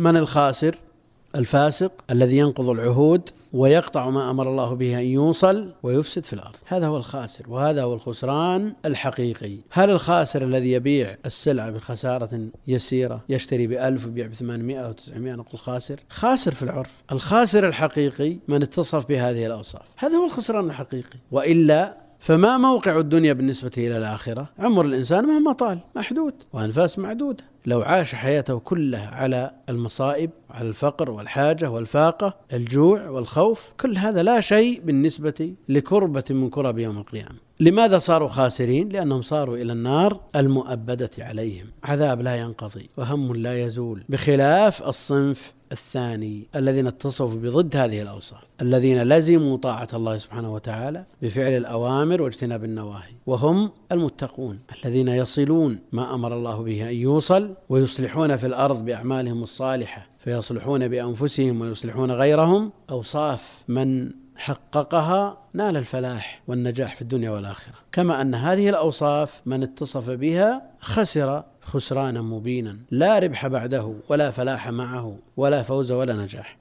من الخاسر الفاسق الذي ينقض العهود ويقطع ما امر الله به ان يوصل ويفسد في الارض، هذا هو الخاسر وهذا هو الخسران الحقيقي، هل الخاسر الذي يبيع السلعه بخساره يسيره يشتري ب 1000 ويبيع ب 800 او 900 نقول خاسر؟ خاسر في العرف، الخاسر الحقيقي من اتصف بهذه الاوصاف، هذا هو الخسران الحقيقي، والا فما موقع الدنيا بالنسبه الى الاخره؟ عمر الانسان مهما طال محدود وانفاس معدوده. لو عاش حياته كلها على المصائب على الفقر والحاجة والفاقة الجوع والخوف كل هذا لا شيء بالنسبة لكربة من كرب يوم القيامة لماذا صاروا خاسرين لأنهم صاروا إلى النار المؤبدة عليهم عذاب لا ينقضي وهم لا يزول بخلاف الصنف الثاني الذين اتصفوا بضد هذه الاوصاف الذين لزموا طاعه الله سبحانه وتعالى بفعل الاوامر واجتناب النواهي وهم المتقون الذين يصلون ما امر الله به ان يوصل ويصلحون في الارض باعمالهم الصالحه فيصلحون بانفسهم ويصلحون غيرهم اوصاف من حققها نال الفلاح والنجاح في الدنيا والاخره كما ان هذه الاوصاف من اتصف بها خسر خسرانا مبينا لا ربح بعده ولا فلاح معه ولا فوز ولا نجاح